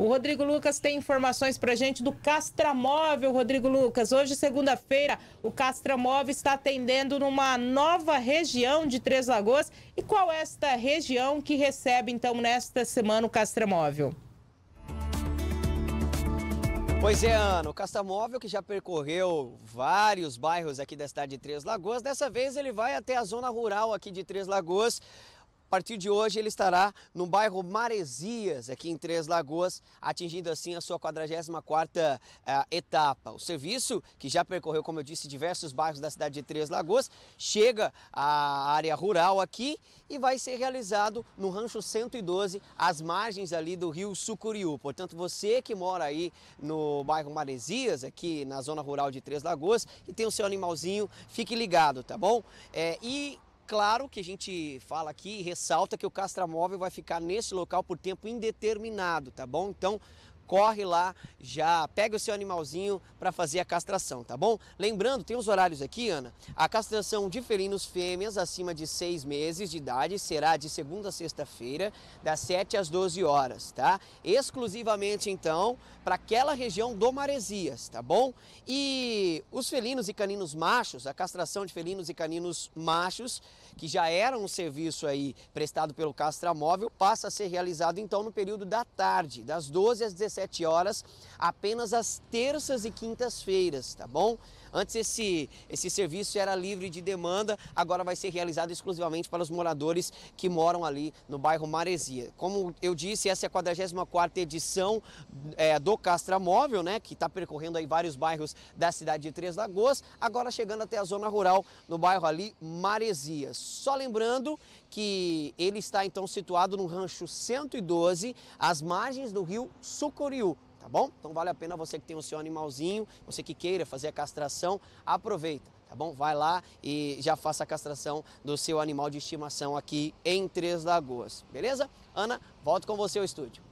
O Rodrigo Lucas tem informações para gente do Castramóvel, Rodrigo Lucas. Hoje, segunda-feira, o Castramóvel está atendendo numa nova região de Três Lagoas. E qual é esta região que recebe, então, nesta semana o Castramóvel? Pois é, Ana, o Castamóvel, que já percorreu vários bairros aqui da cidade de Três Lagoas, dessa vez ele vai até a zona rural aqui de Três Lagoas, a partir de hoje ele estará no bairro Maresias, aqui em Três Lagoas, atingindo assim a sua 44ª eh, etapa. O serviço, que já percorreu, como eu disse, diversos bairros da cidade de Três Lagoas, chega à área rural aqui e vai ser realizado no Rancho 112, às margens ali do rio Sucuriú. Portanto, você que mora aí no bairro Maresias, aqui na zona rural de Três Lagoas, e tem o seu animalzinho, fique ligado, tá bom? É, e claro que a gente fala aqui e ressalta que o castramóvel vai ficar nesse local por tempo indeterminado, tá bom? Então, corre lá, já pega o seu animalzinho para fazer a castração, tá bom? Lembrando, tem os horários aqui, Ana. A castração de felinos fêmeas acima de 6 meses de idade será de segunda a sexta-feira, das 7 às 12 horas, tá? Exclusivamente, então, para aquela região do Maresias, tá bom? E os felinos e caninos machos, a castração de felinos e caninos machos, que já era um serviço aí prestado pelo Castramóvel, passa a ser realizado, então, no período da tarde, das 12 às 17 17 horas, apenas às terças e quintas-feiras, tá bom? Antes esse, esse serviço era livre de demanda, agora vai ser realizado exclusivamente para os moradores que moram ali no bairro Maresia. Como eu disse, essa é a 44 edição é, do Móvel, né, que está percorrendo aí vários bairros da cidade de Três Lagoas, agora chegando até a zona rural, no bairro ali Maresia. Só lembrando que ele está então situado no rancho 112, às margens do rio Sucuri. Camboriú, tá bom? Então vale a pena você que tem o seu animalzinho, você que queira fazer a castração, aproveita, tá bom? Vai lá e já faça a castração do seu animal de estimação aqui em Três Lagoas, beleza? Ana, volto com você ao estúdio.